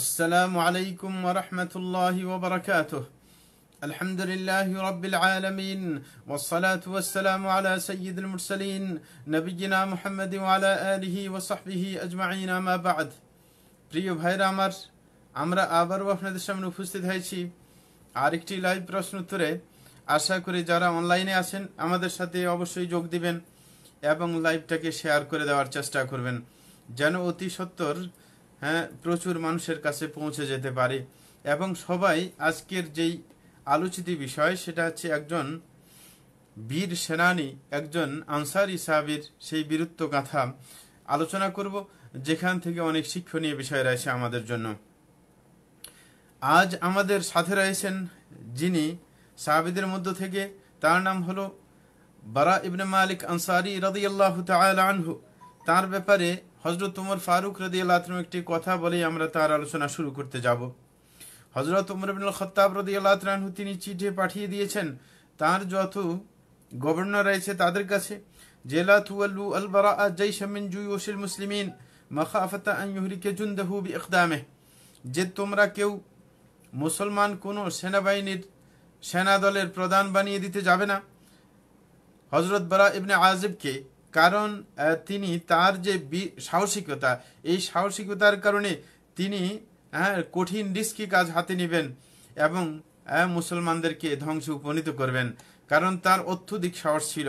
আসসালামু আলাইকুম ورحمة الله وبركاته الحمد لله رب العالمين والصلاة والسلام على سيد المرسلين نبينا محمد وعلى آله وصحبه أجمعين ما بعد প্রিয় ভাইরা আমার আমরা আবারও আপনাদের সামনে উপস্থিত হয়েছি আরেকটি লাইভ প্রশ্ন উত্তরে আশা করি যারা অনলাইনে আছেন আমাদের সাথে অবশ্যই যোগ দিবেন এবং লাইভটাকে শেয়ার করে দেওয়ার চেষ্টা করবেন যেন অতি সত্তর হ্যাঁ প্রচুর মানুষের কাছে পৌঁছে যেতে পারে এবং সবাই আজকের যেই আলোচিত বিষয় সেটা হচ্ছে একজন বীর সেনানী একজন আনসারি সাহাবির সেই বীরত্ব গাথা আলোচনা করব যেখান থেকে অনেক শিক্ষণীয় বিষয় রয়েছে আমাদের জন্য আজ আমাদের সাথে রয়েছেন যিনি সাহাবিদের মধ্য থেকে তার নাম হলো বারা ইবনে মালিক আনসারি রাদিয়াল্লাহু তাআলা আনহু তার ব্যাপারে হজরত উমর ফারুক রদি আল্লাহম একটি কথা বলেই আমরা তার আলোচনা শুরু করতে যাব হজরত উমর বিন খত্তাব রদি আল্লাহরানহু তিনি চিঠি পাঠিয়ে দিয়েছেন তার যত গভর্নর রয়েছে তাদের কাছে জেলা তুয়াল্লু আল বারা জৈ শামিন জুয়ুশিল মুসলিমিন মখাফতা আনহরিকে জুন্দাহু বি ইকদামে যে তোমরা কেউ মুসলমান কোনো সেনাবাহিনীর সেনা দলের প্রধান বানিয়ে দিতে যাবে না হজরত বারা ইবনে আজিবকে কারণ তিনি তার যে সাহসিকতা এই সাহসিকতার কারণে তিনি হ্যাঁ কঠিন রিস্কি কাজ হাতে নেবেন এবং মুসলমানদেরকে ধ্বংসে উপনীত করবেন কারণ তার অত্যধিক সাহস ছিল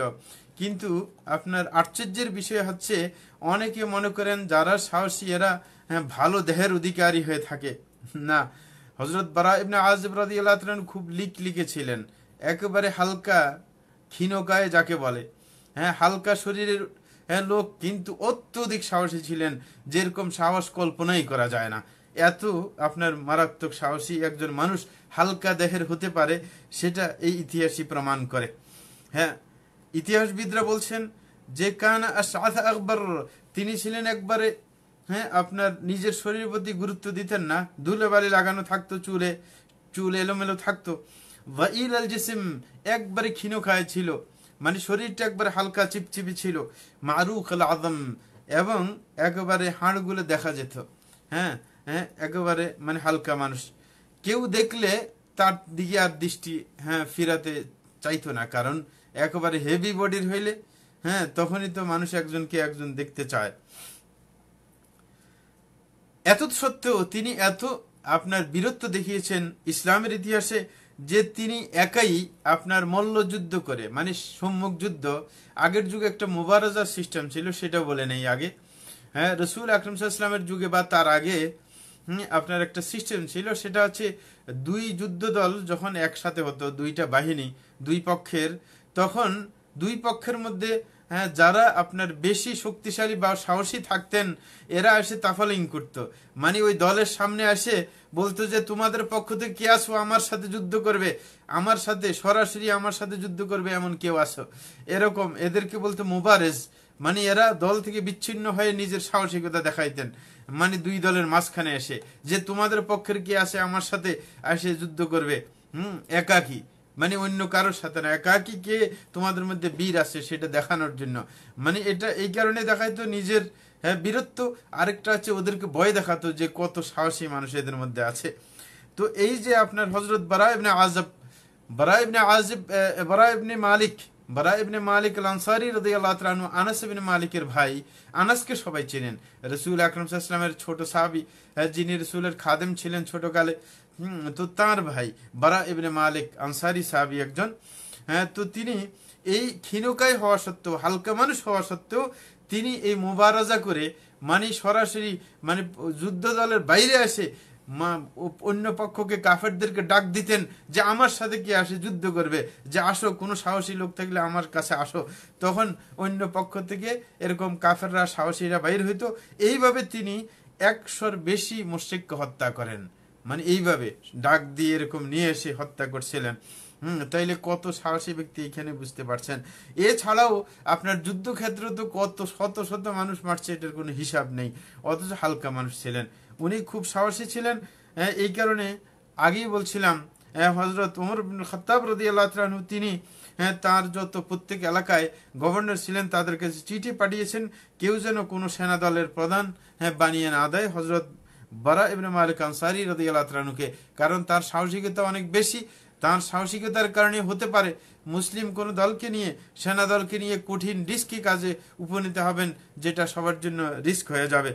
কিন্তু আপনার আশ্চর্যের বিষয় হচ্ছে অনেকে মনে করেন যারা সাহসী এরা ভালো দেহের অধিকারী হয়ে থাকে না হজরত বারা ইবনে আজবরাদি খুব লিক লিখেছিলেন একেবারে হালকা ক্ষীণকায় যাকে বলে হ্যাঁ হালকা শরীরের হ্যাঁ লোক কিন্তু অত্যধিক সাহসী ছিলেন যেরকম সাহস কল্পনাই করা যায় না এত আপনার মারাত্মক সাহসী একজন মানুষ হালকা দেহের হতে পারে সেটা এই ইতিহাসই প্রমাণ করে হ্যাঁ ইতিহাসবিদরা বলছেন যে কান আকবর তিনি ছিলেন একবারে হ্যাঁ আপনার নিজের শরীরের প্রতি গুরুত্ব দিতেন না ধুলে বালি লাগানো থাকতো চুলে চুল এলোমেলো থাকতো ওয়াইল আল জেসিম একবারে ক্ষীণ খায় ছিল মানে শরীরটা একবারে হালকা চিপচিপি ছিল মারুক আদম এবং একেবারে হাড়গুলো দেখা যেত হ্যাঁ হ্যাঁ একেবারে মানে হালকা মানুষ কেউ দেখলে তার দিকে আর দৃষ্টি হ্যাঁ ফিরাতে চাইতো না কারণ একেবারে হেভি বডির হইলে হ্যাঁ তখনই তো মানুষ একজনকে একজন দেখতে চায় এত সত্ত্বেও তিনি এত আপনার বীরত্ব দেখিয়েছেন ইসলামের ইতিহাসে যে তিনি একাই আপনার মল্লযুদ্ধ করে মানে সম্মুখ যুদ্ধ আগের যুগে একটা মোবারজার সিস্টেম ছিল সেটা বলে নেই আগে হ্যাঁ রসুল আকরম ইসলামের যুগে বা তার আগে আপনার একটা সিস্টেম ছিল সেটা হচ্ছে দুই যুদ্ধ দল যখন একসাথে হতো দুইটা বাহিনী দুই পক্ষের তখন দুই পক্ষের মধ্যে হ্যাঁ যারা আপনার বেশি শক্তিশালী বা সাহসী থাকতেন এরা এসে তাফালিং করত। মানে ওই দলের সামনে আসে বলতো যে তোমাদের পক্ষ থেকে কে আসো আমার সাথে যুদ্ধ করবে আমার সাথে সরাসরি আমার সাথে যুদ্ধ করবে এমন কেউ আসো এরকম এদেরকে বলতো মোবারেজ মানে এরা দল থেকে বিচ্ছিন্ন হয়ে নিজের সাহসিকতা দেখাইতেন মানে দুই দলের মাঝখানে এসে যে তোমাদের পক্ষের কে আসে আমার সাথে আসে যুদ্ধ করবে হুম একাকী মানে অন্য কারোর সাথে না একাকি কে তোমাদের মধ্যে বীর আছে সেটা দেখানোর জন্য মানে এটা এই কারণে দেখাইতো তো নিজের হ্যাঁ বীরত্ব আরেকটা হচ্ছে ওদেরকে ভয় দেখাতো যে কত সাহসী মানুষ এদের মধ্যে আছে তো এই যে আপনার হজরত বারা ইবনে আজব বারা ইবনে আজব বারা ইবনে মালিক বারা ইবনে মালিক লানসারি রদি আল্লাহ তালু আনাস ইবনে মালিকের ভাই আনাসকে সবাই চেনেন রসুল আকরম সাল্লামের ছোট সাহাবি হ্যাঁ, যিনি রসুলের খাদেম ছিলেন ছোটকালে তো তার ভাই বারা ইবনে মালিক আনসারি সাহাবি একজন হ্যাঁ তো তিনি এই ক্ষীণকায় হওয়া সত্ত্বেও হালকা মানুষ হওয়া সত্ত্বেও তিনি এই মোবারজা করে মানে সরাসরি মানে যুদ্ধ দলের বাইরে আসে মা অন্য পক্ষকে কাফেরদেরকে ডাক দিতেন যে আমার সাথে কি আসে যুদ্ধ করবে যে আসো কোনো সাহসী লোক থাকলে আমার কাছে আসো তখন অন্য পক্ষ থেকে এরকম কাফেররা সাহসীরা বাইর হইতো এইভাবে তিনি একশোর বেশি মুশ্রিককে হত্যা করেন মানে এইভাবে ডাক দিয়ে এরকম নিয়ে এসে হত্যা করছিলেন হুম তাইলে কত সাহসী ব্যক্তি এখানে বুঝতে পারছেন এছাড়াও আপনার যুদ্ধক্ষেত্র তো কত শত শত মানুষ মারছে এটার কোনো হিসাব নেই অথচ হালকা মানুষ ছিলেন উনি খুব সাহসী ছিলেন হ্যাঁ, এই কারণে আগেই বলছিলাম হজরত হ্যাঁ, উমর খতাব রদি আল্লাহ তিনি হ্যাঁ তার যত প্রত্যেক এলাকায় গভর্নর ছিলেন তাদের কাছে চিঠি পাঠিয়েছেন কেউ যেন কোনো সেনা দলের প্রধান হ্যাঁ বানিয়ে না দেয় হজরত বারা ইবনে মালিক আনসারি রাদিয়ালাতরানুকে কারণ তার সাহসিকতা অনেক বেশি তার সাহসিকতার কারণে হতে পারে মুসলিম কোনো দলকে নিয়ে সেনা দলকে নিয়ে কঠিন রিস্কি কাজে উপনীত হবেন যেটা সবার জন্য রিস্ক হয়ে যাবে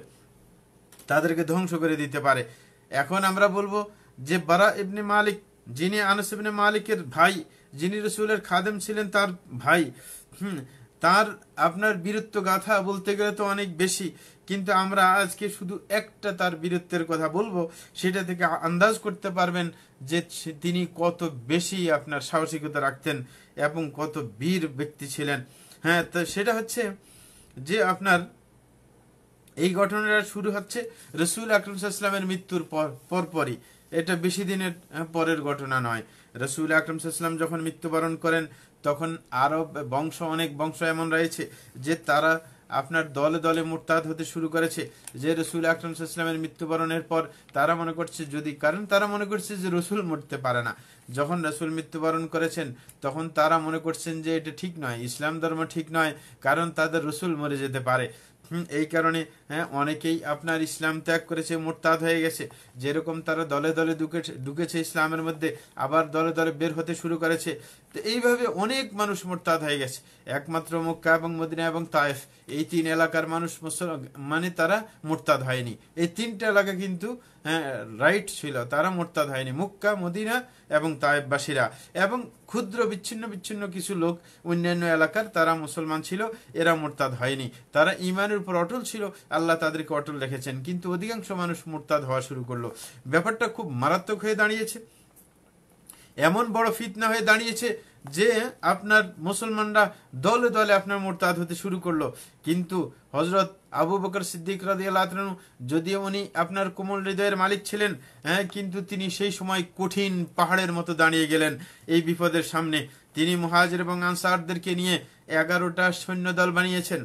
তাদেরকে ধ্বংস করে দিতে পারে এখন আমরা বলবো যে বারা ইবনে মালিক যিনি আনস ইবনে মালিকের ভাই যিনি রসুলের খাদেম ছিলেন তার ভাই হুম তার আপনার বীরত্ব গাথা বলতে গেলে তো অনেক বেশি কিন্তু আমরা আজকে শুধু একটা তার বীরত্বের কথা বলবো সেটা থেকে আন্দাজ করতে পারবেন যে তিনি কত বেশি আপনার সাহসিকতা রাখতেন এবং কত বীর ব্যক্তি ছিলেন হ্যাঁ তো সেটা হচ্ছে যে আপনার এই ঘটনাটা শুরু হচ্ছে রসুল আকরম সাল্লামের মৃত্যুর পর পরপরই এটা বেশি দিনের পরের ঘটনা নয় রসুল আকরম সাল্লাম যখন মৃত্যুবরণ করেন তখন আরব বংশ অনেক বংশ এমন রয়েছে যে তারা আপনার দলে দলে মোরতাদ হতে শুরু করেছে যে রসুল আকরম ইসলামের মৃত্যুবরণের পর তারা মনে করছে যদি কারণ তারা মনে করছে যে রসুল মরতে পারে না যখন রসুল মৃত্যুবরণ করেছেন তখন তারা মনে করছেন যে এটা ঠিক নয় ইসলাম ধর্ম ঠিক নয় কারণ তাদের রসুল মরে যেতে পারে এই কারণে হ্যাঁ অনেকেই আপনার ইসলাম ত্যাগ করেছে মোরতাদ হয়ে গেছে যেরকম তারা দলে দলে ঢুকেছে ঢুকেছে ইসলামের মধ্যে আবার দলে দলে বের হতে শুরু করেছে তো এইভাবে অনেক মানুষ মোরতাদ হয়ে গেছে একমাত্র মক্কা এবং মদিনা এবং তায়েফ এই তিন এলাকার মানুষ মানে তারা মোরতাদ হয়নি এই তিনটা এলাকা কিন্তু হ্যাঁ রাইট ছিল তারা মোরতাদ হয়নি মুক্কা মদিনা এবং তায়েববাসীরা এবং ক্ষুদ্র বিচ্ছিন্ন বিচ্ছিন্ন কিছু লোক অন্যান্য এলাকার তারা মুসলমান ছিল এরা মোরতাদ হয়নি তারা ইমানের উপর অটল ছিল আল্লাহ তাদেরকে অটল রেখেছেন কিন্তু অধিকাংশ মানুষ মোরতাদ হওয়া শুরু করলো ব্যাপারটা খুব মারাত্মক হয়ে দাঁড়িয়েছে এমন বড় ফিতনা হয়ে দাঁড়িয়েছে যে আপনার মুসলমানরা দলে দলে আপনার মোরতাদ হতে শুরু করলো কিন্তু হজরত আবু বকর সিদ্দিক রাজি আল্লাহন যদিও উনি আপনার কোমল হৃদয়ের মালিক ছিলেন হ্যাঁ কিন্তু তিনি সেই সময় কঠিন পাহাড়ের মতো দাঁড়িয়ে গেলেন এই বিপদের সামনে তিনি মহাজের এবং আনসারদেরকে নিয়ে এগারোটা সৈন্য দল বানিয়েছেন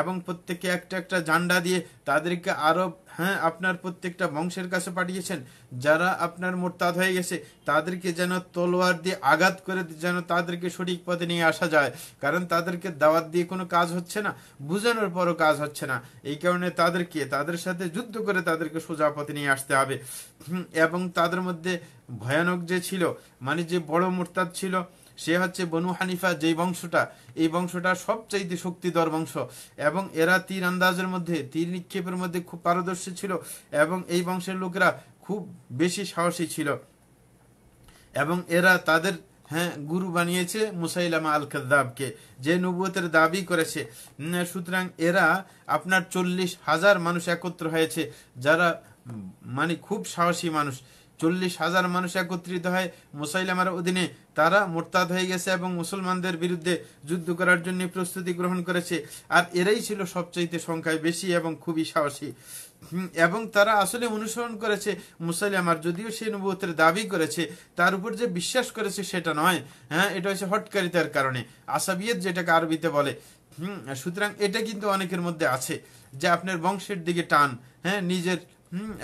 এবং প্রত্যেকে একটা একটা জান্ডা দিয়ে তাদেরকে আরও হ্যাঁ আপনার প্রত্যেকটা বংশের কাছে পাঠিয়েছেন যারা আপনার মোরতাদ হয়ে গেছে তাদেরকে যেন তলোয়ার দিয়ে আঘাত করে যেন তাদেরকে সঠিক পথে নিয়ে আসা যায় কারণ তাদেরকে দাওয়াত দিয়ে কোনো কাজ হচ্ছে না বুঝানোর পরও কাজ হচ্ছে না এই কারণে তাদেরকে তাদের সাথে যুদ্ধ করে তাদেরকে সোজা পথে নিয়ে আসতে হবে এবং তাদের মধ্যে ভয়ানক যে ছিল মানে যে বড় মোরতাদ ছিল সে হচ্ছে বনু হানিফা যেই বংশটা এই বংশটা সবচাইতে শক্তিধর বংশ এবং এরা তীর আন্দাজের মধ্যে তীর নিক্ষেপের মধ্যে খুব পারদর্শী ছিল এবং এই বংশের লোকেরা খুব বেশি সাহসী ছিল এবং এরা তাদের হ্যাঁ গুরু বানিয়েছে মুসাইলামা আল কাদ্দাবকে যে নবুয়তের দাবি করেছে সুতরাং এরা আপনার চল্লিশ হাজার মানুষ একত্র হয়েছে যারা মানে খুব সাহসী মানুষ চল্লিশ হাজার মানুষ একত্রিত হয় মুসাইলামার অধীনে তারা মোরতাদ হয়ে গেছে এবং মুসলমানদের বিরুদ্ধে যুদ্ধ করার জন্য প্রস্তুতি গ্রহণ করেছে আর এরাই ছিল সবচাইতে সংখ্যায় বেশি এবং খুবই সাহসী এবং তারা আসলে অনুসরণ করেছে মুসাইলামার যদিও সে নবুয়তের দাবি করেছে তার উপর যে বিশ্বাস করেছে সেটা নয় হ্যাঁ এটা হচ্ছে হটকারিতার কারণে আসাবিয়ত যেটাকে আরবিতে বলে হুম সুতরাং এটা কিন্তু অনেকের মধ্যে আছে যে আপনার বংশের দিকে টান হ্যাঁ নিজের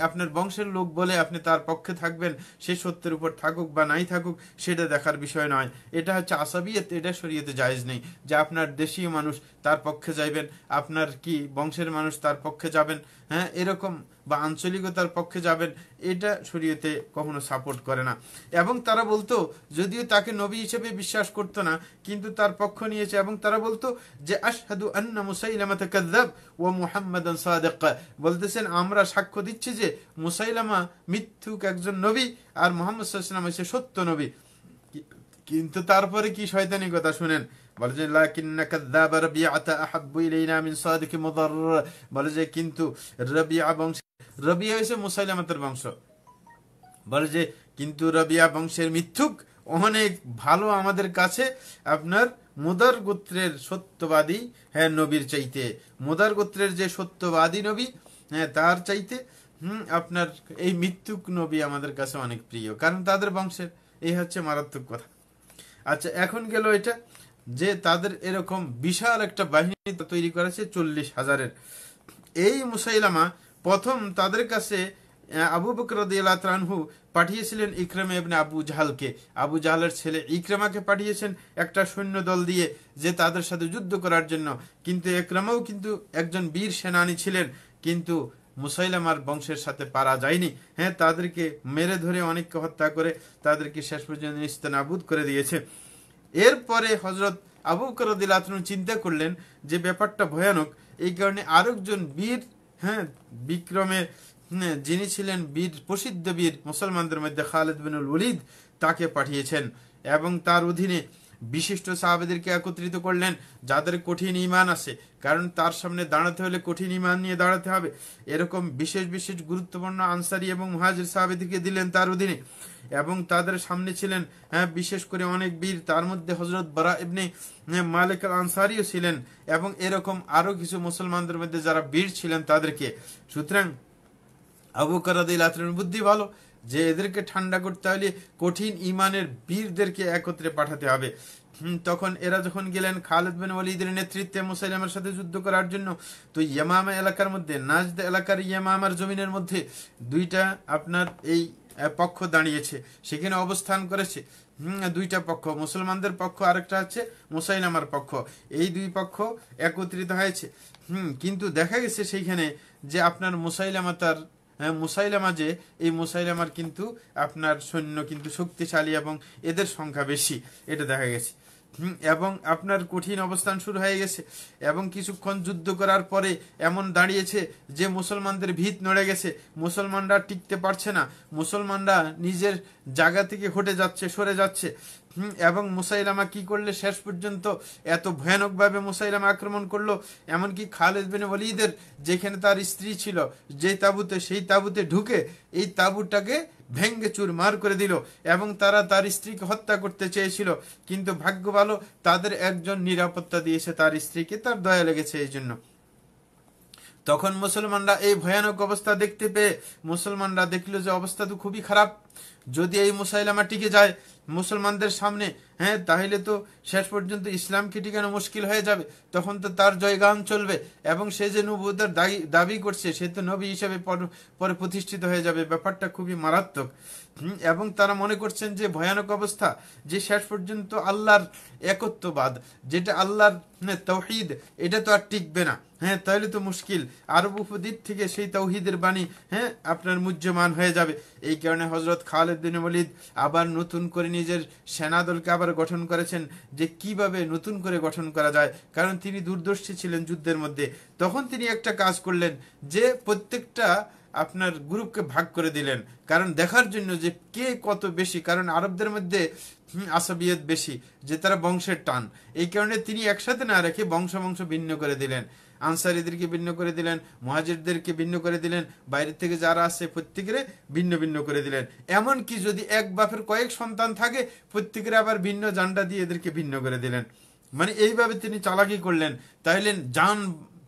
আপনার বংশের লোক বলে আপনি তার পক্ষে থাকবেন সে সত্যের উপর থাকুক বা নাই থাকুক সেটা দেখার বিষয় নয় এটা হচ্ছে আসাবিয়ত এটা শরীয়তে জায়জ নেই যে আপনার দেশীয় মানুষ তার পক্ষে যাইবেন আপনার কি বংশের মানুষ তার পক্ষে যাবেন হ্যাঁ এরকম বা আঞ্চলিকতার পক্ষে যাবেন এটা শরীয়তে কখনো সাপোর্ট করে না এবং তারা বলতো যদিও তাকে নবী হিসেবে বিশ্বাস করতো না কিন্তু তার পক্ষ নিয়েছে এবং তারা বলতো যে আসাদু আন্না মুসাইলামাতে কাদ্দাব ও মুহাম্মদ সাদেক বলতেছেন আমরা সাক্ষ্য দিচ্ছি যে মুসাইলামা মিথ্যুক একজন নবী আর মোহাম্মদ সাল্লাম হচ্ছে সত্য নবী কিন্তু তারপরে কি শয়তানি কথা শুনেন বলে যে লাকিন্না আহাব্বু ইলাইনা মিন সাদিক মুদার বলে যে কিন্তু রবিয়া বংশ রাবিআ হইছে মুসাইলামাতের বংশ বলে যে কিন্তু রাবিয়া বংশের মিথ্যুক অনেক ভালো আমাদের কাছে আপনার মোদার গোত্রের সত্যবাদী হ্যাঁ নবীর চাইতে মোদার গোত্রের যে সত্যবাদী নবী হ্যাঁ তার চাইতে হুম আপনার এই মৃত্যুক নবী আমাদের কাছে অনেক প্রিয় কারণ তাদের বংশের এই হচ্ছে মারাত্মক কথা আচ্ছা এখন গেল এটা যে তাদের এরকম বিশাল একটা বাহিনী তৈরি করেছে চল্লিশ হাজারের এই মুসাইলামা প্রথম তাদের কাছে আবু বকর রানহু পাঠিয়েছিলেন ইকরামা এবনে আবু জাহালকে আবু জাহালের ছেলে ইকরামাকে পাঠিয়েছেন একটা সৈন্য দল দিয়ে যে তাদের সাথে যুদ্ধ করার জন্য কিন্তু একরামাও কিন্তু একজন বীর সেনানী ছিলেন কিন্তু মুসাইলামার বংশের সাথে পারা যায়নি হ্যাঁ তাদেরকে মেরে ধরে অনেককে হত্যা করে তাদেরকে শেষ পর্যন্ত নিস্তানাবুদ করে দিয়েছে এরপরে হজরত আবু করদিলাতনু চিন্তা করলেন যে ব্যাপারটা ভয়ানক এই কারণে আরেকজন বীর হ্যাঁ বিক্রমের হ্যাঁ, যিনি ছিলেন বীর প্রসিদ্ধ বীর মুসলমানদের মধ্যে খালেদ বিনুল উলিদ তাকে পাঠিয়েছেন এবং তার অধীনে বিশিষ্ট সাহাবেদেরকে একত্রিত করলেন যাদের কঠিন ইমান আছে কারণ তার সামনে দাঁড়াতে হলে কঠিন ইমান নিয়ে দাঁড়াতে হবে এরকম বিশেষ বিশেষ গুরুত্বপূর্ণ আনসারি এবং মহাজির সাহাবেদিকে দিলেন তার অধীনে এবং তাদের সামনে ছিলেন হ্যাঁ, বিশেষ করে অনেক বীর তার মধ্যে হজরত বারা ইবনে হ্যাঁ, মালিক আল আনসারিও ছিলেন এবং এরকম আরও কিছু মুসলমানদের মধ্যে যারা বীর ছিলেন তাদেরকে সুতরাং আবু কারাদিলাতের বুদ্ধি ভালো যে এদেরকে ঠান্ডা করতে হলে কঠিন ইমানের বীরদেরকে একত্রে পাঠাতে হবে তখন এরা যখন গেলেন খালেদ বিন ওয়ালিদের নেতৃত্বে মুসাইলামের সাথে যুদ্ধ করার জন্য তো ইয়ামামা এলাকার মধ্যে নাজদ এলাকার ইয়ামামার জমিনের মধ্যে দুইটা আপনার এই পক্ষ দাঁড়িয়েছে সেখানে অবস্থান করেছে দুইটা পক্ষ মুসলমানদের পক্ষ আরেকটা আছে মুসাইলামার পক্ষ এই দুই পক্ষ একত্রিত হয়েছে হুম কিন্তু দেখা গেছে সেইখানে যে আপনার মুসাইলামা তার হ্যাঁ, মুসাইলামা যে এই মুসাইলামার কিন্তু আপনার সৈন্য কিন্তু শক্তিশালী এবং এদের সংখ্যা বেশি এটা দেখা গেছে এবং আপনার কঠিন অবস্থান শুরু হয়ে গেছে এবং কিছুক্ষণ যুদ্ধ করার পরে এমন দাঁড়িয়েছে যে মুসলমানদের ভিত নড়ে গেছে মুসলমানরা টিকতে পারছে না মুসলমানরা নিজের জায়গা থেকে হটে যাচ্ছে সরে যাচ্ছে এবং মুসাইলামা কি করলে শেষ পর্যন্ত এত ভয়ানকভাবে মুসাইলামা আক্রমণ করলো এমনকি খালেদ বিন ওলিদের যেখানে তার স্ত্রী ছিল যে তাবুতে সেই তাবুতে ঢুকে এই তাবুটাকে ভেঙ্গে চুর মার করে দিল এবং তারা তার স্ত্রীকে হত্যা করতে চেয়েছিল কিন্তু ভাগ্য ভালো তাদের একজন নিরাপত্তা দিয়েছে তার স্ত্রীকে তার দয়া লেগেছে এই জন্য তখন মুসলমানরা এই ভয়ানক অবস্থা দেখতে পেয়ে মুসলমানরা দেখলো যে অবস্থা তো খুবই খারাপ যদি এই মুসাইলামা টিকে যায় মুসলমানদের সামনে হ্যাঁ তাহলে তো শেষ পর্যন্ত ইসলামকে টিকানো মুশকিল হয়ে যাবে তখন তো তার জয়গান চলবে এবং সে যে নবুদার দাবি করছে সে তো নবী হিসেবে পরে প্রতিষ্ঠিত হয়ে যাবে ব্যাপারটা খুবই মারাত্মক এবং তারা মনে করছেন যে ভয়ানক অবস্থা যে শেষ পর্যন্ত আল্লাহর একত্ববাদ যেটা আল্লাহর হ্যাঁ, তৌহিদ এটা তো আর টিকবে না হ্যাঁ তাহলে তো মুশকিল আরব উপদ্বীপ থেকে সেই তৌহিদের বাণী হ্যাঁ আপনার মুজ্যমান হয়ে যাবে এই কারণে হজরত খালেদ ওলিদ আবার নতুন করে নিজের সেনাদলকে আবার গঠন করেছেন যে কিভাবে নতুন করে গঠন করা যায় কারণ তিনি দূরদর্শী ছিলেন যুদ্ধের মধ্যে তখন তিনি একটা কাজ করলেন যে প্রত্যেকটা আপনার গ্রুপকে ভাগ করে দিলেন কারণ দেখার জন্য যে কে কত বেশি কারণ আরবদের মধ্যে আসাবিয়ত বেশি যে তারা বংশের টান এই কারণে তিনি একসাথে না রেখে বংশ বংশ ভিন্ন করে দিলেন আনসারিদেরকে ভিন্ন করে দিলেন মহাজিরদেরকে ভিন্ন করে দিলেন বাইরের থেকে যারা আসছে প্রত্যেকের ভিন্ন ভিন্ন করে দিলেন এমন কি যদি এক বাপের কয়েক সন্তান থাকে প্রত্যেকের আবার ভিন্ন জান্ডা দিয়ে এদেরকে ভিন্ন করে দিলেন মানে এইভাবে তিনি চালাকি করলেন তাইলেন যান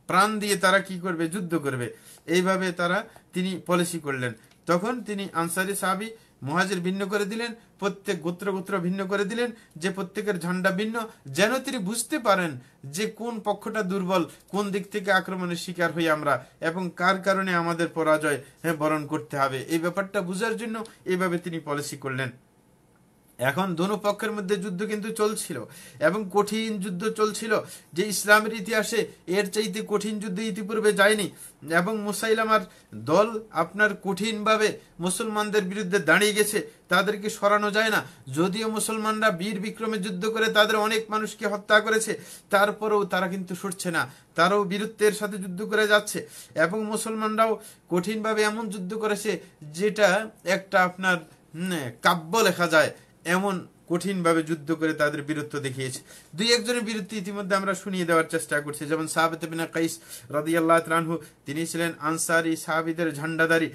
প্রাণ দিয়ে তারা কি করবে যুদ্ধ করবে এইভাবে তারা তিনি পলিসি করলেন তখন তিনি আনসারি সাহাবি মহাজির ভিন্ন করে দিলেন প্রত্যেক গোত্র গোত্র ভিন্ন করে দিলেন যে প্রত্যেকের ঝান্ডা ভিন্ন যেন তিনি বুঝতে পারেন যে কোন পক্ষটা দুর্বল কোন দিক থেকে আক্রমণের শিকার হই আমরা এবং কার কারণে আমাদের পরাজয় হ্যাঁ, বরণ করতে হবে এই ব্যাপারটা বুঝার জন্য এভাবে তিনি পলিসি করলেন এখন দোনো পক্ষের মধ্যে যুদ্ধ কিন্তু চলছিল এবং কঠিন যুদ্ধ চলছিল যে ইসলামের ইতিহাসে এর চাইতে কঠিন যুদ্ধ ইতিপূর্বে যায়নি এবং মুসাইলামার দল আপনার কঠিনভাবে মুসলমানদের বিরুদ্ধে দাঁড়িয়ে গেছে তাদেরকে সরানো যায় না যদিও মুসলমানরা বীর বিক্রমে যুদ্ধ করে তাদের অনেক মানুষকে হত্যা করেছে তারপরেও তারা কিন্তু সরছে না তারাও বীরত্বের সাথে যুদ্ধ করে যাচ্ছে এবং মুসলমানরাও কঠিনভাবে এমন যুদ্ধ করেছে যেটা একটা আপনার কাব্য লেখা যায় এমন কঠিনভাবে যুদ্ধ করে তাদের বীরত্ব দেখিয়েছে দুই একজনের বীরত্ব ইতিমধ্যে আমরা শুনিয়ে দেওয়ার চেষ্টা করছি যেমন সাহাবিনা কাইস রাদিয়াল্লাহ রানহু তিনি ছিলেন আনসারি সাহাবিদের ঝান্ডাদারি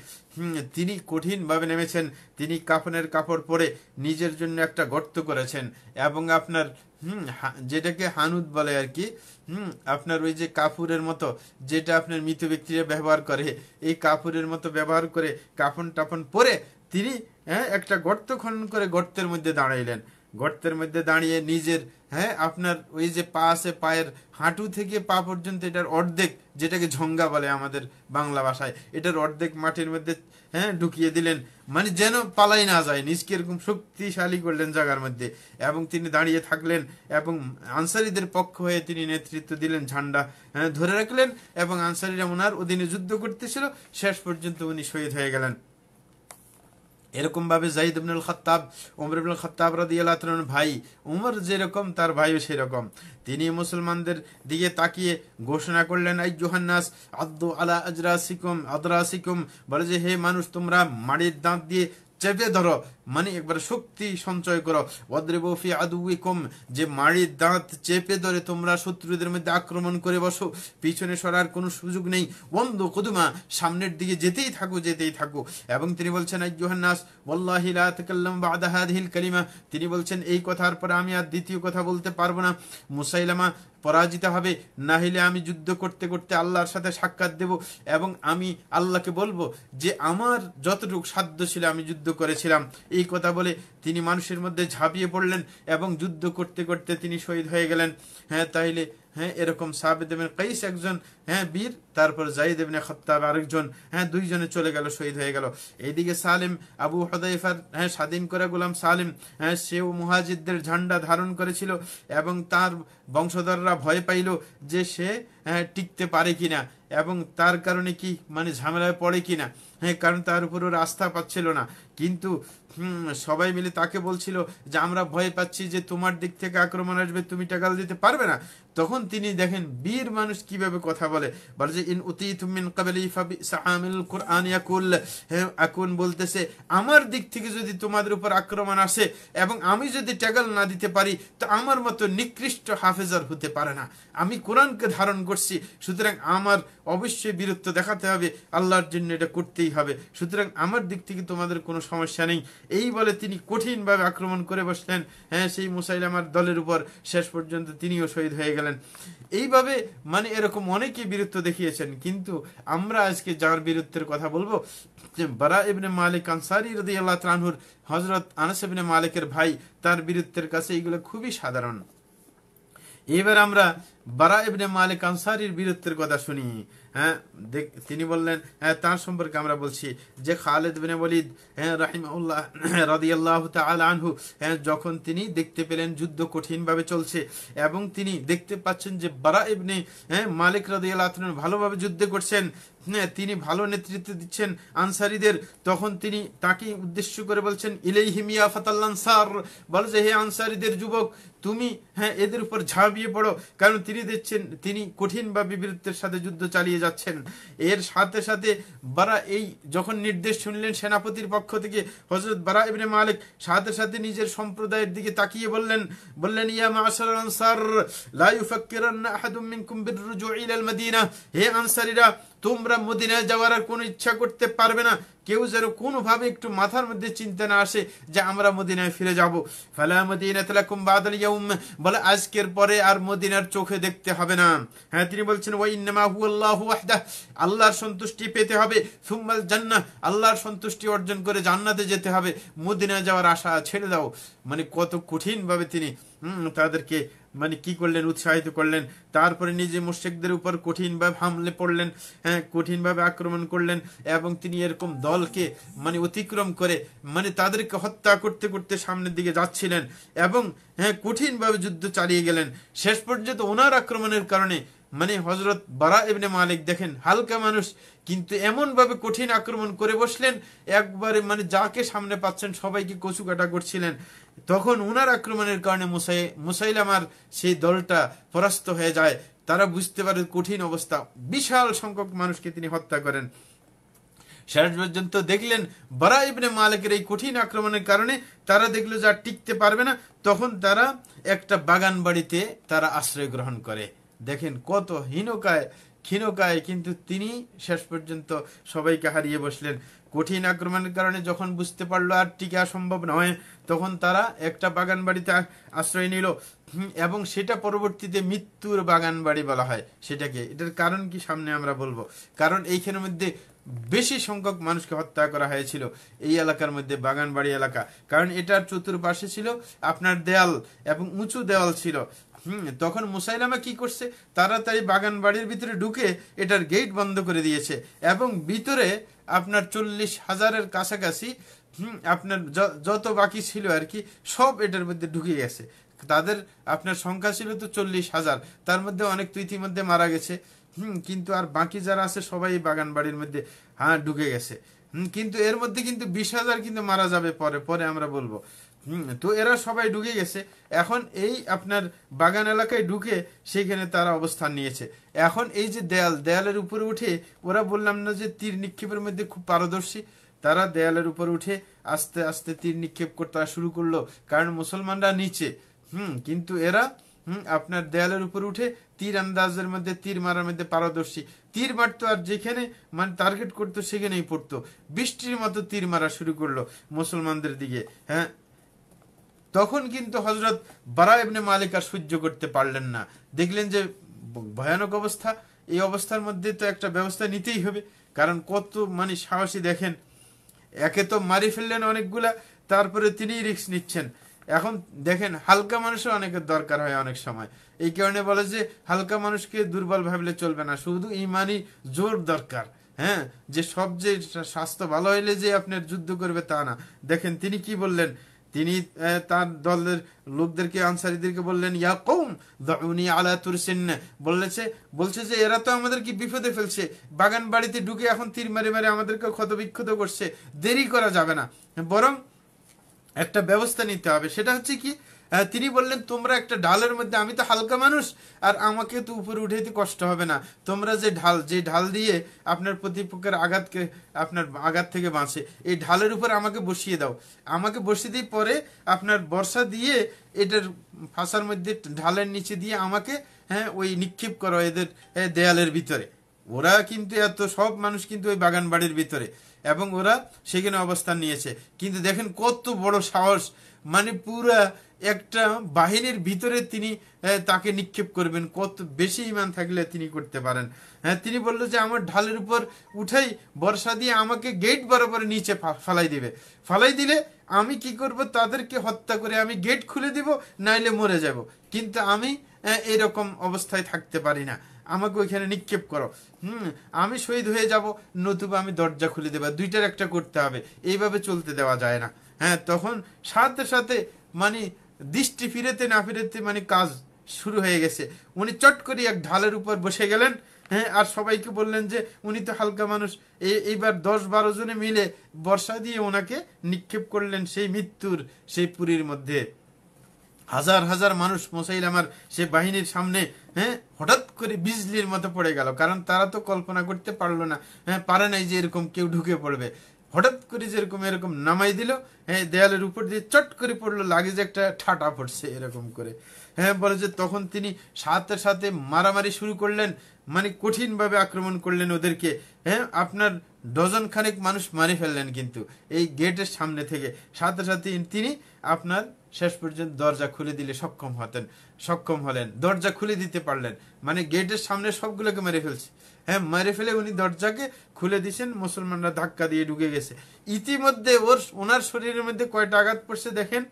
তিনি কঠিনভাবে নেমেছেন তিনি কাফনের কাপড় পরে নিজের জন্য একটা গর্ত করেছেন এবং আপনার হুম যেটাকে হানুদ বলে আর কি হুম আপনার ওই যে কাপুরের মতো যেটা আপনার মৃত ব্যক্তিরা ব্যবহার করে এই কাপুরের মতো ব্যবহার করে কাফন টাফন পরে তিনি হ্যাঁ একটা গর্ত খনন করে গর্তের মধ্যে দাঁড়াইলেন গর্তের মধ্যে দাঁড়িয়ে নিজের হ্যাঁ আপনার ওই যে পা আছে পায়ের হাঁটু থেকে পা পর্যন্ত এটার অর্ধেক যেটাকে ঝঙ্গা বলে আমাদের বাংলা ভাষায় এটার অর্ধেক মাটির মধ্যে হ্যাঁ ঢুকিয়ে দিলেন মানে যেন পালাই না যায় নিজকে এরকম শক্তিশালী করলেন জায়গার মধ্যে এবং তিনি দাঁড়িয়ে থাকলেন এবং আনসারিদের পক্ষ হয়ে তিনি নেতৃত্ব দিলেন ঝান্ডা হ্যাঁ, ধরে রাখলেন এবং আনসারিরা ওনার অধীনে যুদ্ধ করতেছিল শেষ পর্যন্ত উনি শহীদ হয়ে গেলেন এরকমভাবে জাইদ ইবনুল খত্তাব উমর ইবনুল খত্তাব রাদিয়াল্লাহর ভাই উমর যেরকম তার ভাইও সেরকম তিনি মুসলমানদের দিকে তাকিয়ে ঘোষণা করলেন আই জোহান্নাস আদ্দু আলা আদরা সিকুম বলে যে হে মানুষ তোমরা মাড়ির দাঁত দিয়ে চেপে ধরো মানে একবার শক্তি সঞ্চয় করো আদু কম যে মাড়ির দাঁত চেপে ধরে তোমরা শত্রুদের মধ্যে আক্রমণ করে বসো পিছনে সরার কোনো সুযোগ নেই বন্ধ কুদুমা সামনের দিকে যেতেই থাকো যেতেই থাকো এবং তিনি বলছেন আইজুহান্নাস ওল্লাহি লাতাকাল্লাম বাদাহাদিল কালিমা তিনি বলছেন এই কথার পরে আমি আর দ্বিতীয় কথা বলতে পারবো না মুসাইলামা পরাজিত হবে না হলে আমি যুদ্ধ করতে করতে আল্লাহর সাথে সাক্ষাৎ দেব এবং আমি আল্লাহকে বলবো যে আমার যতটুকু সাধ্য ছিল আমি যুদ্ধ করেছিলাম এই কথা বলে তিনি মানুষের মধ্যে ঝাঁপিয়ে পড়লেন এবং যুদ্ধ করতে করতে তিনি শহীদ হয়ে গেলেন হ্যাঁ তাইলে হ্যাঁ এরকম সাহাবেদ কাইস একজন হ্যাঁ বীর তারপর জাইদ ইবনে আরেকজন হ্যাঁ দুইজনে চলে গেল শহীদ হয়ে গেল এইদিকে সালিম আবু হদাইফার হ্যাঁ স্বাধীন করা গোলাম সালিম হ্যাঁ সেও মুহাজিদদের ঝান্ডা ধারণ করেছিল এবং তার বংশধররা ভয় পাইল যে সে হ্যাঁ টিকতে পারে কিনা এবং তার কারণে কি মানে ঝামেলায় পড়ে কিনা হ্যাঁ কারণ তার উপর ওর আস্থা পাচ্ছিল না কিন্তু সবাই মিলে তাকে বলছিল যে আমরা ভয় পাচ্ছি যে তোমার দিক থেকে আক্রমণ আসবে তুমি টাকাল দিতে পারবে না তখন তিনি দেখেন বীর মানুষ কিভাবে কথা বলে বলে যে ইন আকুন বলতেছে আমার দিক থেকে যদি তোমাদের উপর আক্রমণ আসে এবং আমি যদি ট্যাগল না দিতে পারি তো আমার মতো নিকৃষ্ট হাফেজার হতে পারে না আমি কোরআনকে ধারণ করছি সুতরাং আমার অবশ্যই বীরত্ব দেখাতে হবে আল্লাহর জন্য এটা করতেই হবে সুতরাং আমার দিক থেকে তোমাদের কোনো সমস্যা নেই এই বলে তিনি কঠিনভাবে আক্রমণ করে বসলেন হ্যাঁ সেই মুসাইলামার দলের উপর শেষ পর্যন্ত তিনিও শহীদ হয়ে গেলেন এইভাবে মানে এরকম অনেকে বীরত্ব দেখিয়েছেন কিন্তু আমরা আজকে যার বীরত্বের কথা বলবো যে বারা ইবনে মালিক আনসারি রদি আল্লাহ তানহুর হজরত আনাস ইবনে মালিকের ভাই তার বীরত্বের কাছে এইগুলো খুবই সাধারণ এবার আমরা বারা ইবনে মালিক আনসারির বীরত্বের কথা শুনি হ্যাঁ তিনি বললেন হ্যাঁ তার সম্পর্কে আমরা বলছি যে খালেদ বিন বলিদ হ্যাঁ উল্লাহ হ্যাঁ, রাদিয়াল্লাহ তাল আনহু হ্যাঁ যখন তিনি দেখতে পেলেন যুদ্ধ কঠিনভাবে চলছে এবং তিনি দেখতে পাচ্ছেন যে বারা ইবনে হ্যাঁ মালিক রাদিয়াল আল্লাহ ভালোভাবে যুদ্ধ করছেন তিনি ভালো নেতৃত্ব দিচ্ছেন আনসারিদের তখন তিনি তাকে উদ্দেশ্য করে বলছেন ইলেই হিমিয়া ফাতাল্লানসার বলো যে হে আনসারিদের যুবক তুমি হ্যাঁ এদের উপর ঝাঁপিয়ে পড়ো কারণ তিনি দেখছেন তিনি কঠিন বা বিবৃত্তের সাথে যুদ্ধ চালিয়ে যাচ্ছেন এর সাথে সাথে বারা এই যখন নির্দেশ শুনলেন সেনাপতির পক্ষ থেকে হজরত বারা ইবনে মালিক সাথে সাথে নিজের সম্প্রদায়ের দিকে তাকিয়ে বললেন বললেন ইয়া মাশার আনসার লা ইউফাক্কিরান্না আহাদুম মিনকুম বিররুজু ইলাল মাদিনা হে আনসারিরা তোমরা মদিনায় যাওয়ার কোন কোনো ইচ্ছা করতে পারবে না কেউ যেন কোনোভাবে একটু মাথার মধ্যে চিন্তা না আসে যে আমরা মদিনায় ফিরে যাব ফালা মদিনা তালাকুম বাদল ইয়াউম বলে আজকের পরে আর মদিনার চোখে দেখতে হবে না হ্যাঁ তিনি বলছেন ওই আল্লাহর সন্তুষ্টি পেতে হবে সুম্মাল জান্নাহ আল্লাহর সন্তুষ্টি অর্জন করে জান্নাতে যেতে হবে মদিনায় যাওয়ার আশা ছেড়ে দাও মানে কত কঠিনভাবে তিনি তাদেরকে মানে কি করলেন উৎসাহিত করলেন তারপরে নিজে মুর্শেকদের উপর কঠিনভাবে হামলে পড়লেন হ্যাঁ কঠিনভাবে আক্রমণ করলেন এবং তিনি এরকম দলকে মানে অতিক্রম করে মানে তাদেরকে হত্যা করতে করতে সামনের দিকে যাচ্ছিলেন এবং হ্যাঁ কঠিনভাবে যুদ্ধ চালিয়ে গেলেন শেষ পর্যন্ত ওনার আক্রমণের কারণে মানে হজরত বারা এবনে মালিক দেখেন হালকা মানুষ কিন্তু এমনভাবে কঠিন আক্রমণ করে বসলেন একবারে মানে যাকে সামনে পাচ্ছেন সবাইকে কচু কাটা করছিলেন তখন ওনার আক্রমণের কারণে মুসাই মুসাইলামার সেই দলটা পরাস্ত হয়ে যায় তারা বুঝতে পারে কঠিন অবস্থা বিশাল সংখ্যক মানুষকে তিনি হত্যা করেন শেষ পর্যন্ত দেখলেন বারা ইবনে মালিকের এই কঠিন আক্রমণের কারণে তারা দেখলো যা টিকতে পারবে না তখন তারা একটা বাগান বাড়িতে তারা আশ্রয় গ্রহণ করে দেখেন কত হীনকায় ক্ষীণকায় কিন্তু তিনি শেষ পর্যন্ত সবাইকে হারিয়ে বসলেন কঠিন আক্রমণের কারণে যখন বুঝতে পারলো আর টিকা সম্ভব নয় তখন তারা একটা বাগান বাড়িতে আশ্রয় নিল এবং সেটা পরবর্তীতে মৃত্যুর বাগান বাড়ি বলা হয় সেটাকে এটার কারণ কি সামনে আমরা বলবো কারণ এইখানের মধ্যে বেশি সংখ্যক মানুষকে হত্যা করা হয়েছিল এই এলাকার মধ্যে বাগানবাড়ি এলাকা কারণ এটার চতুর্পাশে ছিল আপনার দেয়াল এবং উঁচু দেওয়াল ছিল হুম তখন মুসাইলামা কি করছে তাড়াতাড়ি বাগান বাড়ির ভিতরে ঢুকে এটার গেট বন্ধ করে দিয়েছে এবং ভিতরে আপনার চল্লিশ হাজারের কাছাকাছি আপনার যত বাকি ছিল আর কি সব এটার মধ্যে ঢুকে গেছে তাদের আপনার সংখ্যা ছিল তো চল্লিশ হাজার তার মধ্যে অনেক তো মধ্যে মারা গেছে হুম কিন্তু আর বাকি যারা আছে সবাই বাগান বাড়ির মধ্যে হ্যাঁ ঢুকে গেছে হুম কিন্তু এর মধ্যে কিন্তু বিশ হাজার কিন্তু মারা যাবে পরে পরে আমরা বলবো হুম তো এরা সবাই ঢুকে গেছে এখন এই আপনার বাগান এলাকায় ঢুকে সেখানে তারা অবস্থান নিয়েছে এখন এই যে দেয়াল দেয়ালের উপরে উঠে ওরা বললাম না যে তীর নিক্ষেপের মধ্যে খুব পারদর্শী তারা দেয়ালের উপর উঠে আস্তে আস্তে তীর নিক্ষেপ করতে শুরু করলো কারণ মুসলমানরা নিচে হুম কিন্তু এরা হুম আপনার দেয়ালের উপর উঠে তীর আন্দাজের মধ্যে তীর মারার মধ্যে পারদর্শী তীর মারতো আর যেখানে মানে টার্গেট করতো সেখানেই পড়তো বৃষ্টির মতো তীর মারা শুরু করলো মুসলমানদের দিকে হ্যাঁ তখন কিন্তু হজরত বারা মালিক আর সহ্য করতে পারলেন না দেখলেন যে ভয়ানক অবস্থা এই অবস্থার মধ্যে তো একটা ব্যবস্থা নিতেই হবে কারণ কত মানে সাহসী দেখেন একে তো মারি ফেললেন অনেকগুলা তারপরে তিনি রিক্স নিচ্ছেন এখন দেখেন হালকা মানুষের অনেকের দরকার হয় অনেক সময় এই কারণে বলে যে হালকা মানুষকে দুর্বল ভাবলে চলবে না শুধু ইমানই জোর দরকার হ্যাঁ যে সব যে স্বাস্থ্য ভালো হইলে যে আপনার যুদ্ধ করবে তা না দেখেন তিনি কি বললেন তিনি তার দলের লোকদেরকে আনসারিদেরকে বললেন ইয়া কৌম উনি আলা তুরসেন বলেছে বলছে যে এরা তো আমাদের কি বিপদে ফেলছে বাগান বাড়িতে ঢুকে এখন তীর মারি মারি আমাদেরকে ক্ষতবিক্ষত করছে দেরি করা যাবে না বরং একটা ব্যবস্থা নিতে হবে সেটা হচ্ছে কি তিনি বললেন তোমরা একটা ঢালের মধ্যে আমি তো হালকা মানুষ আর আমাকে তো উপরে উঠাইতে কষ্ট হবে না তোমরা যে ঢাল যে ঢাল দিয়ে আপনার প্রতিপক্ষের আঘাতকে আপনার আঘাত থেকে বাঁচে এই ঢালের উপর আমাকে বসিয়ে দাও আমাকে বসিয়ে দিয়ে পরে আপনার বর্ষা দিয়ে এটার ফাঁসার মধ্যে ঢালের নিচে দিয়ে আমাকে হ্যাঁ ওই নিক্ষেপ করো এদের দেয়ালের ভিতরে ওরা কিন্তু এত সব মানুষ কিন্তু ওই বাগান বাড়ির ভিতরে এবং ওরা সেখানে অবস্থান নিয়েছে কিন্তু দেখেন কত বড় সাহস মানে পুরা একটা বাহিনীর ভিতরে তিনি তাকে নিক্ষেপ করবেন কত বেশি ইমান থাকলে তিনি করতে পারেন হ্যাঁ তিনি বললো যে আমার ঢালের উপর উঠেই বর্ষা দিয়ে আমাকে গেট বরাবর নিচে ফালাই দিবে ফালাই দিলে আমি কি করব তাদেরকে হত্যা করে আমি গেট খুলে দিব নাইলে মরে যাব কিন্তু আমি এরকম অবস্থায় থাকতে পারি না আমাকে ওইখানে নিক্ষেপ করো হুম আমি শহীদ হয়ে যাব নতুবা আমি দরজা খুলে দেবা দুইটার একটা করতে হবে এইভাবে চলতে দেওয়া যায় না হ্যাঁ তখন সাথে সাথে মানে দৃষ্টি ফিরেতে না ফিরেতে মানে কাজ শুরু হয়ে গেছে উনি চট করে এক ঢালের উপর বসে গেলেন হ্যাঁ আর সবাইকে বললেন যে উনি তো হালকা মানুষ এইবার দশ বারো জনে মিলে বর্ষা দিয়ে ওনাকে নিক্ষেপ করলেন সেই মৃত্যুর সেই পুরীর মধ্যে হাজার হাজার মানুষ মোসাইল আমার সে বাহিনীর সামনে হ্যাঁ হঠাৎ করে বিজলির মতো পড়ে গেল কারণ তারা তো কল্পনা করতে পারলো না হ্যাঁ পারে নাই যে এরকম কেউ ঢুকে পড়বে হঠাৎ করে যেরকম এরকম নামাই দিল হ্যাঁ দেয়ালের উপর দিয়ে চট করে পড়লো লাগে যে একটা ঠাটা পড়ছে এরকম করে হ্যাঁ বলে যে তখন তিনি সাথে সাথে মারামারি শুরু করলেন মানে কঠিনভাবে আক্রমণ করলেন ওদেরকে হ্যাঁ আপনার ডজন খানেক মানুষ মারি ফেললেন কিন্তু এই গেটের সামনে থেকে সাথে সাথে তিনি আপনার শেষ পর্যন্ত দরজা খুলে দিলে সক্ষম হতেন সক্ষম হলেন দরজা খুলে দিতে পারলেন মানে গেটের সামনে সবগুলোকে মেরে ফেলছে হ্যাঁ মেরে ফেলে উনি দরজাকে খুলে দিয়েছেন মুসলমানরা ধাক্কা দিয়ে ঢুকে গেছে ইতিমধ্যে ওর ওনার শরীরের মধ্যে কয়টা আঘাত পড়ছে দেখেন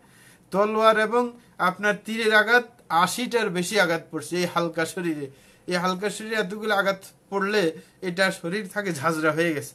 তলোয়ার এবং আপনার তীরের আঘাত আশিটার বেশি আঘাত পড়ছে এই হালকা শরীরে এই হালকা শরীরে এতগুলো আঘাত পড়লে এটা শরীর থাকে ঝাঁঝরা হয়ে গেছে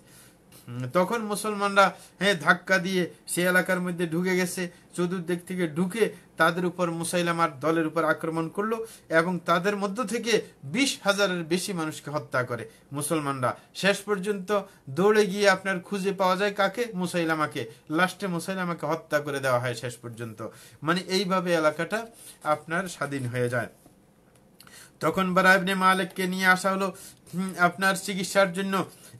তখন মুসলমানরা হ্যাঁ ধাক্কা দিয়ে সে এলাকার মধ্যে ঢুকে গেছে চতুর্দিক থেকে ঢুকে তাদের উপর মুসাইলামার দলের উপর আক্রমণ করলো এবং তাদের মধ্য থেকে বিশ হাজারের বেশি মানুষকে হত্যা করে মুসলমানরা শেষ পর্যন্ত দৌড়ে গিয়ে আপনার খুঁজে পাওয়া যায় কাকে মুসাইলামাকে লাস্টে মুসাইলামাকে হত্যা করে দেওয়া হয় শেষ পর্যন্ত মানে এইভাবে এলাকাটা আপনার স্বাধীন হয়ে যায় তখন বারাইবনে মালিককে নিয়ে আসা হলো আপনার চিকিৎসার জন্য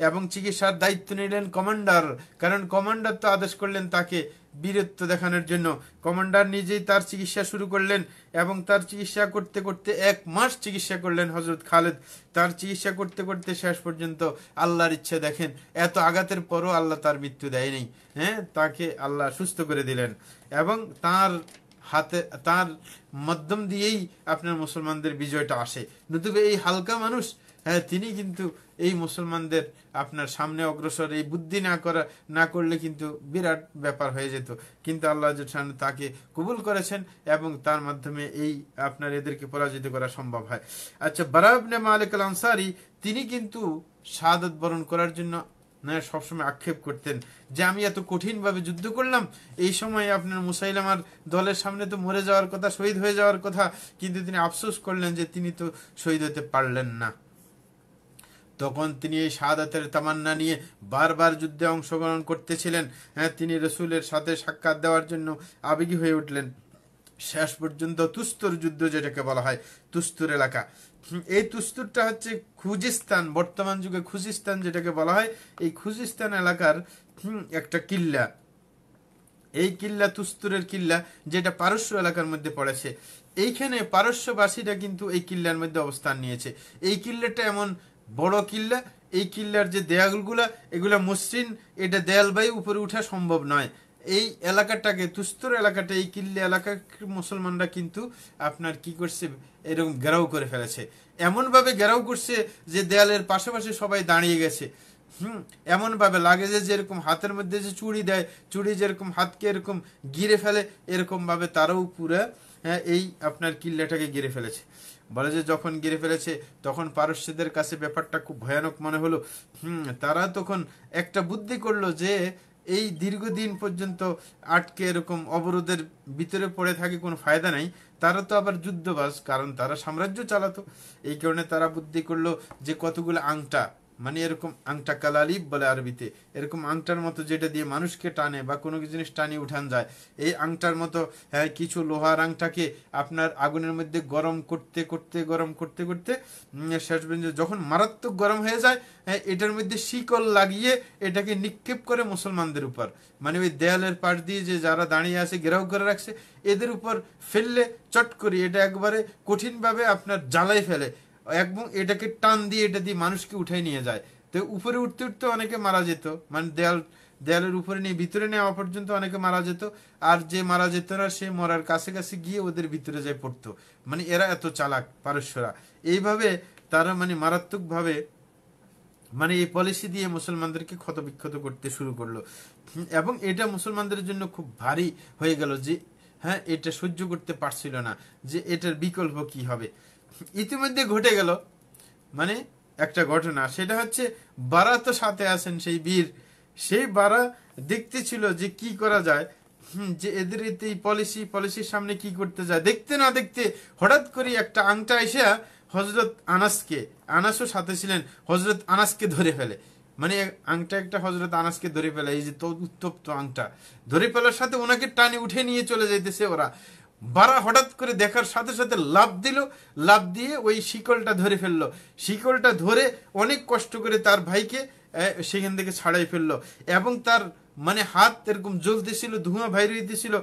এবং চিকিৎসার দায়িত্ব নিলেন কমান্ডার কারণ কমান্ডার তো আদেশ করলেন তাকে বীরত্ব দেখানোর জন্য কমান্ডার নিজেই তার চিকিৎসা শুরু করলেন এবং তার চিকিৎসা করতে করতে এক মাস চিকিৎসা করলেন হজরত খালেদ তার চিকিৎসা করতে করতে শেষ পর্যন্ত আল্লাহর ইচ্ছে দেখেন এত আঘাতের পরও আল্লাহ তার মৃত্যু দেয়নি হ্যাঁ তাকে আল্লাহ সুস্থ করে দিলেন এবং তার হাতে তার মাধ্যম দিয়েই আপনার মুসলমানদের বিজয়টা আসে নতুবা এই হালকা মানুষ হ্যাঁ তিনি কিন্তু এই মুসলমানদের আপনার সামনে অগ্রসর এই বুদ্ধি না করা না করলে কিন্তু বিরাট ব্যাপার হয়ে যেত কিন্তু আল্লাহ তাকে কবুল করেছেন এবং তার মাধ্যমে এই আপনার এদেরকে পরাজিত করা সম্ভব হয় আচ্ছা বারাবনে মালিক আল আনসারি তিনি কিন্তু শাহাদত বরণ করার জন্য সবসময় আক্ষেপ করতেন যে আমি এত কঠিনভাবে যুদ্ধ করলাম এই সময় আপনার মুসাইল আমার দলের সামনে তো মরে যাওয়ার কথা শহীদ হয়ে যাওয়ার কথা কিন্তু তিনি আফসোস করলেন যে তিনি তো শহীদ হতে পারলেন না তখন তিনি এই শাহাদাতের তামান্না নিয়ে বারবার যুদ্ধে অংশগ্রহণ করতেছিলেন হ্যাঁ তিনি রসুলের সাথে সাক্ষাৎ দেওয়ার জন্য আবেগী হয়ে উঠলেন শেষ পর্যন্ত তুস্তুর যুদ্ধ যেটাকে বলা হয় তুস্তুর এলাকা এই তুস্তুরটা হচ্ছে খুজিস্তান বর্তমান যুগে খুজিস্তান যেটাকে বলা হয় এই খুজিস্তান এলাকার একটা কিল্লা এই কিল্লা তুস্তুরের কিল্লা যেটা পারস্য এলাকার মধ্যে পড়েছে এইখানে পারস্যবাসীরা কিন্তু এই কিল্লার মধ্যে অবস্থান নিয়েছে এই কিল্লাটা এমন বড় কিল্লা এই কিল্লার যে দেয়ালগুলা এগুলা মসৃণ এটা দেয়াল বাই উপরে উঠা সম্ভব নয় এই এলাকাটাকে তুস্তর এলাকাটা এই কিল্লা এলাকা মুসলমানরা কিন্তু আপনার কি করছে এরকম ঘেরাও করে ফেলেছে এমনভাবে ঘেরাও করছে যে দেয়ালের পাশাপাশি সবাই দাঁড়িয়ে গেছে হুম এমনভাবে লাগে যে যেরকম হাতের মধ্যে যে চুড়ি দেয় চুড়ি যেরকম হাতকে এরকম গিরে ফেলে এরকমভাবে তারাও পুরো হ্যাঁ, এই আপনার কিল্লাটাকে গিরে ফেলেছে বলে যে যখন গিরে ফেলেছে তখন পারস্যদের কাছে ব্যাপারটা খুব ভয়ানক মনে হলো হুম তারা তখন একটা বুদ্ধি করলো যে এই দীর্ঘদিন পর্যন্ত আটকে এরকম অবরোধের ভিতরে পড়ে থাকে কোনো ফায়দা নাই তারা তো আবার যুদ্ধবাস কারণ তারা সাম্রাজ্য চালাতো এই কারণে তারা বুদ্ধি করলো যে কতগুলো আংটা মানে এরকম আংটা কালালিব বলে আরবিতে এরকম আংটার মতো যেটা দিয়ে মানুষকে টানে বা কোনো জিনিস টানে উঠান যায় এই আংটার মতো হ্যাঁ কিছু লোহার আংটাকে আপনার আগুনের মধ্যে গরম করতে করতে গরম করতে করতে শেষ পর্যন্ত যখন মারাত্মক গরম হয়ে যায় হ্যাঁ এটার মধ্যে শিকল লাগিয়ে এটাকে নিক্ষেপ করে মুসলমানদের উপর মানে ওই দেয়ালের পাশ দিয়ে যে যারা দাঁড়িয়ে আছে ঘেরাও করে রাখছে এদের উপর ফেললে চট করে এটা একবারে কঠিনভাবে আপনার জ্বালাই ফেলে একদম এটাকে টান দিয়ে এটা দিয়ে মানুষকে উঠে নিয়ে যায় তো উপরে উঠতে উঠতে অনেকে মারা যেত মানে দেয়াল দেয়ালের উপরে নিয়ে ভিতরে নেওয়া পর্যন্ত অনেকে মারা যেত আর যে মারা যেত না সে মরার কাছে কাছে গিয়ে ওদের ভিতরে যায় পড়তো মানে এরা এত চালাক পারস্যরা এইভাবে তারা মানে মারাত্মকভাবে মানে এই পলিসি দিয়ে মুসলমানদেরকে ক্ষতবিক্ষত করতে শুরু করলো এবং এটা মুসলমানদের জন্য খুব ভারী হয়ে গেল যে হ্যাঁ এটা সহ্য করতে পারছিল না যে এটার বিকল্প কি হবে ইতিমধ্যে ঘটে গেল মানে একটা ঘটনা সেটা হচ্ছে বারা তো সাথে আছেন সেই বীর সেই বারা দেখতে ছিল যে কি করা যায় যে এদের এই পলিসি পলিসির সামনে কি করতে যায় দেখতে না দেখতে হঠাৎ করে একটা আংটা এসে হজরত আনাসকে আনাসও সাথে ছিলেন হজরত আনাসকে ধরে ফেলে মানে আংটা একটা হজরত আনাসকে ধরে ফেলে এই যে উত্তপ্ত আংটা ধরে ফেলার সাথে ওনাকে টানে উঠে নিয়ে চলে যাইতেছে ওরা বাড়া হঠাৎ করে দেখার সাথে সাথে লাভ দিল লাভ দিয়ে ওই শিকলটা ধরে ফেললো শিকলটা ধরে অনেক কষ্ট করে তার ভাইকে সেখান থেকে ছাড়াই ফেললো এবং তার মানে হাত এরকম জ্বলতেছিল ধোঁয়া বাইর হইতেছিল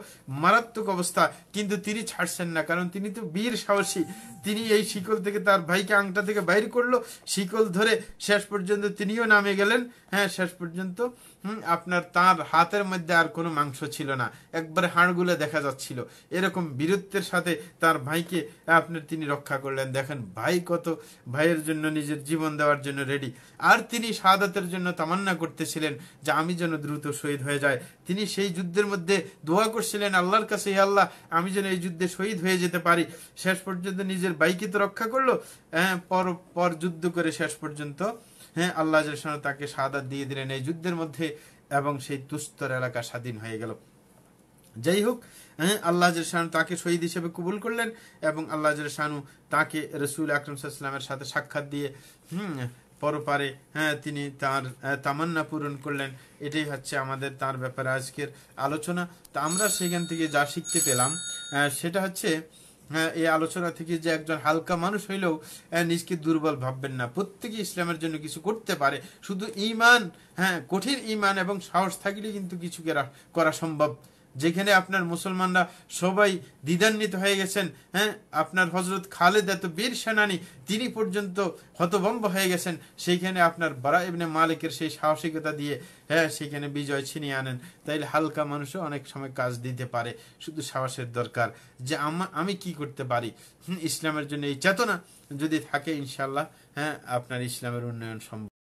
মারাত্মক অবস্থা কিন্তু তিনি ছাড়ছেন না কারণ তিনি তো বীর সাহসী তিনি এই শিকল থেকে তার ভাইকে আংটা থেকে বাইর করলো শিকল ধরে শেষ পর্যন্ত তিনিও নামে গেলেন হ্যাঁ শেষ পর্যন্ত আপনার তার হাতের মধ্যে আর কোনো মাংস ছিল না একবারে হাড়গুলো দেখা যাচ্ছিল এরকম বীরত্বের সাথে তার ভাইকে আপনার তিনি রক্ষা করলেন দেখেন ভাই কত ভাইয়ের জন্য নিজের জীবন দেওয়ার জন্য রেডি আর তিনি সাদাতের জন্য তামান্না করতেছিলেন যে আমি যেন দ্রুত শহীদ হয়ে যায় তিনি সেই যুদ্ধের মধ্যে দোয়া করছিলেন আল্লাহর কাছে আল্লাহ আমি যেন এই যুদ্ধে শহীদ হয়ে যেতে পারি শেষ পর্যন্ত নিজের বাইকে তো রক্ষা করলো হ্যাঁ পর পর যুদ্ধ করে শেষ পর্যন্ত হ্যাঁ আল্লাহ তাকে সাদা দিয়ে দিলেন এই যুদ্ধের মধ্যে এবং সেই তুস্তর এলাকা স্বাধীন হয়ে গেল যাই হোক হ্যাঁ আল্লাহ শাহানু তাকে শহীদ হিসেবে কবুল করলেন এবং আল্লাহ শাহানু তাকে রসুল আকরম সাথে সাক্ষাৎ দিয়ে হুম পরপারে হ্যাঁ তিনি তার হ্যাঁ, তামান্না পূরণ করলেন এটাই হচ্ছে আমাদের তার ব্যাপারে আজকের আলোচনা তা আমরা সেখান থেকে যা শিখতে পেলাম হ্যাঁ, সেটা হচ্ছে হ্যাঁ, এই আলোচনা থেকে যে একজন হালকা মানুষ হইলেও নিজকে দুর্বল ভাববেন না প্রত্যেকে ইসলামের জন্য কিছু করতে পারে শুধু ইমান হ্যাঁ কঠিন ইমান এবং সাহস থাকলে কিন্তু কিছু করা সম্ভব যেখানে আপনার মুসলমানরা সবাই দ্বিধান্বিত হয়ে গেছেন হ্যাঁ আপনার হজরত খালেদ এত বীর সেনানি তিনি পর্যন্ত হতভম্ব হয়ে গেছেন সেইখানে আপনার বারা এমনি মালিকের সেই সাহসিকতা দিয়ে হ্যাঁ সেখানে বিজয় ছিনিয়ে আনেন তাইলে হালকা মানুষও অনেক সময় কাজ দিতে পারে শুধু সাহসের দরকার যে আমি কি করতে পারি ইসলামের জন্য এই চেতনা যদি থাকে ইনশাল্লাহ হ্যাঁ আপনার ইসলামের উন্নয়ন সম্ভব